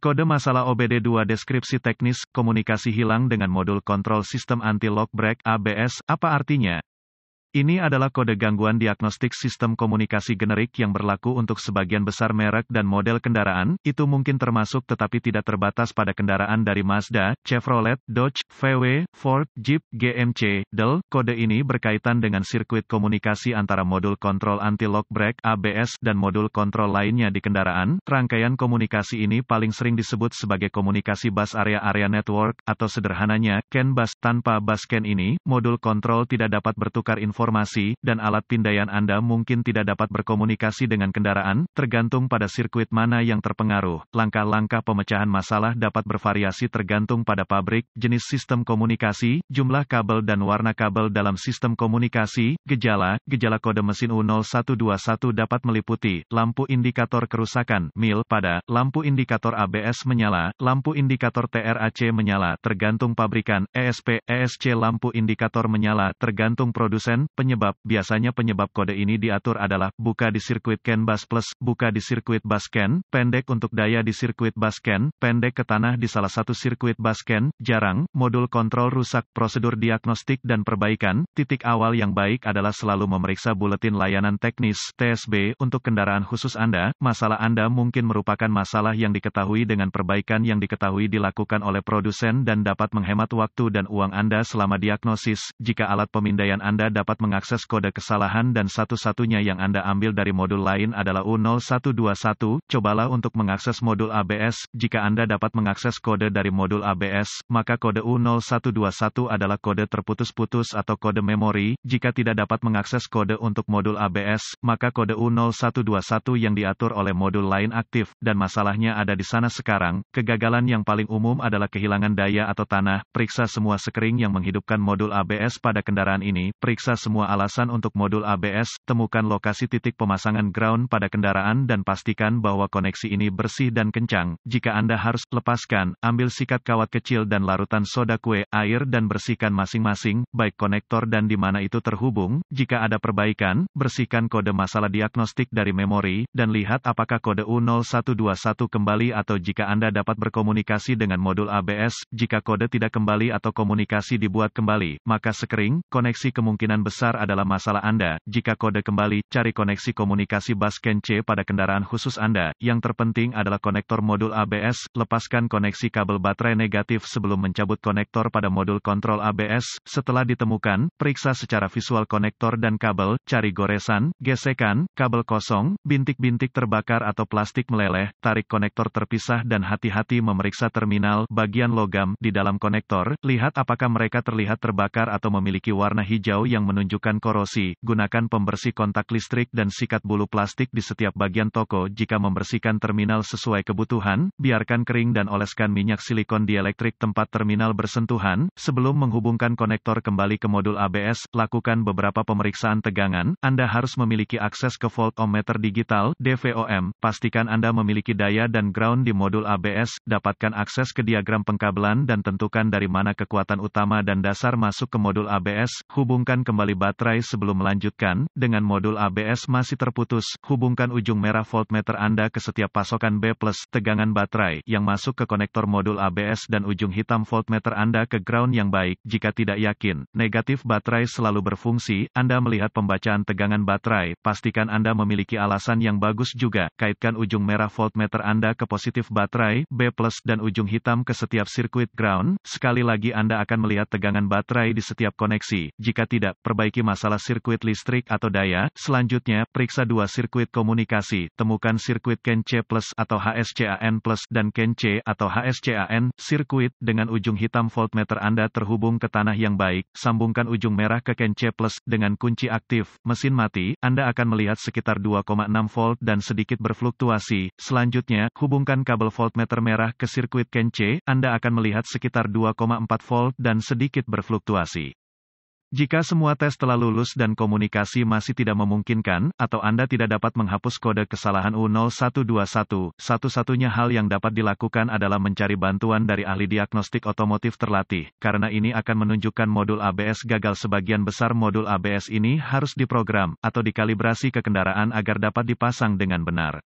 Kode masalah OBD2 deskripsi teknis, komunikasi hilang dengan modul kontrol sistem anti-lock brake ABS, apa artinya? Ini adalah kode gangguan diagnostik sistem komunikasi generik yang berlaku untuk sebagian besar merek dan model kendaraan, itu mungkin termasuk tetapi tidak terbatas pada kendaraan dari Mazda, Chevrolet, Dodge, VW, Ford, Jeep, GMC, Dell. Kode ini berkaitan dengan sirkuit komunikasi antara modul kontrol anti-lock brake ABS dan modul kontrol lainnya di kendaraan. Rangkaian komunikasi ini paling sering disebut sebagai komunikasi bus area-area network atau sederhananya CAN bus. Tanpa bus CAN ini, modul kontrol tidak dapat bertukar informasi informasi, dan alat pindaian Anda mungkin tidak dapat berkomunikasi dengan kendaraan, tergantung pada sirkuit mana yang terpengaruh. Langkah-langkah pemecahan masalah dapat bervariasi tergantung pada pabrik, jenis sistem komunikasi, jumlah kabel dan warna kabel dalam sistem komunikasi, gejala, gejala kode mesin U0121 dapat meliputi, lampu indikator kerusakan, mil, pada, lampu indikator ABS menyala, lampu indikator TRAC menyala, tergantung pabrikan, ESP, ESC lampu indikator menyala, tergantung produsen, penyebab, biasanya penyebab kode ini diatur adalah, buka di sirkuit CAN Bus Plus, buka di sirkuit bus CAN, pendek untuk daya di sirkuit bus CAN, pendek ke tanah di salah satu sirkuit bus CAN, jarang, modul kontrol rusak, prosedur diagnostik dan perbaikan, titik awal yang baik adalah selalu memeriksa buletin layanan teknis, TSB, untuk kendaraan khusus Anda, masalah Anda mungkin merupakan masalah yang diketahui dengan perbaikan yang diketahui dilakukan oleh produsen dan dapat menghemat waktu dan uang Anda selama diagnosis, jika alat pemindaian Anda dapat mengakses kode kesalahan dan satu-satunya yang Anda ambil dari modul lain adalah U0121. Cobalah untuk mengakses modul ABS. Jika Anda dapat mengakses kode dari modul ABS, maka kode U0121 adalah kode terputus-putus atau kode memori. Jika tidak dapat mengakses kode untuk modul ABS, maka kode U0121 yang diatur oleh modul lain aktif, dan masalahnya ada di sana sekarang. Kegagalan yang paling umum adalah kehilangan daya atau tanah. Periksa semua sekering yang menghidupkan modul ABS pada kendaraan ini. Periksa semua semua alasan untuk modul ABS, temukan lokasi titik pemasangan ground pada kendaraan dan pastikan bahwa koneksi ini bersih dan kencang. Jika Anda harus lepaskan, ambil sikat kawat kecil dan larutan soda kue, air dan bersihkan masing-masing, baik konektor dan di mana itu terhubung. Jika ada perbaikan, bersihkan kode masalah diagnostik dari memori, dan lihat apakah kode U0121 kembali atau jika Anda dapat berkomunikasi dengan modul ABS, jika kode tidak kembali atau komunikasi dibuat kembali, maka sekering, koneksi kemungkinan besar besar adalah masalah Anda. Jika kode kembali, cari koneksi komunikasi Basken C pada kendaraan khusus Anda. Yang terpenting adalah konektor modul ABS. Lepaskan koneksi kabel baterai negatif sebelum mencabut konektor pada modul kontrol ABS. Setelah ditemukan, periksa secara visual konektor dan kabel, cari goresan, gesekan, kabel kosong, bintik-bintik terbakar atau plastik meleleh, tarik konektor terpisah dan hati-hati memeriksa terminal bagian logam di dalam konektor. Lihat apakah mereka terlihat terbakar atau memiliki warna hijau yang menunjukkan menunjukkan korosi, gunakan pembersih kontak listrik dan sikat bulu plastik di setiap bagian toko jika membersihkan terminal sesuai kebutuhan, biarkan kering dan oleskan minyak silikon di elektrik tempat terminal bersentuhan, sebelum menghubungkan konektor kembali ke modul ABS, lakukan beberapa pemeriksaan tegangan, Anda harus memiliki akses ke voltometer digital, DVOM, pastikan Anda memiliki daya dan ground di modul ABS, dapatkan akses ke diagram pengkabelan dan tentukan dari mana kekuatan utama dan dasar masuk ke modul ABS, hubungkan kembali kembali baterai sebelum melanjutkan, dengan modul ABS masih terputus, hubungkan ujung merah voltmeter Anda ke setiap pasokan B+, tegangan baterai, yang masuk ke konektor modul ABS dan ujung hitam voltmeter Anda ke ground yang baik, jika tidak yakin. Negatif baterai selalu berfungsi, Anda melihat pembacaan tegangan baterai, pastikan Anda memiliki alasan yang bagus juga, kaitkan ujung merah voltmeter Anda ke positif baterai, B+, dan ujung hitam ke setiap sirkuit ground, sekali lagi Anda akan melihat tegangan baterai di setiap koneksi, jika tidak, perbaikan memperbaiki masalah sirkuit listrik atau daya. Selanjutnya, periksa dua sirkuit komunikasi, temukan sirkuit KENCE plus atau HSCAN plus dan C atau HSCAN, sirkuit, dengan ujung hitam voltmeter Anda terhubung ke tanah yang baik, sambungkan ujung merah ke KENCE plus, dengan kunci aktif, mesin mati, Anda akan melihat sekitar 2,6 volt dan sedikit berfluktuasi. Selanjutnya, hubungkan kabel voltmeter merah ke sirkuit C, Anda akan melihat sekitar 2,4 volt dan sedikit berfluktuasi. Jika semua tes telah lulus dan komunikasi masih tidak memungkinkan, atau Anda tidak dapat menghapus kode kesalahan U0121, satu-satunya hal yang dapat dilakukan adalah mencari bantuan dari ahli diagnostik otomotif terlatih, karena ini akan menunjukkan modul ABS gagal. Sebagian besar modul ABS ini harus diprogram atau dikalibrasi ke kendaraan agar dapat dipasang dengan benar.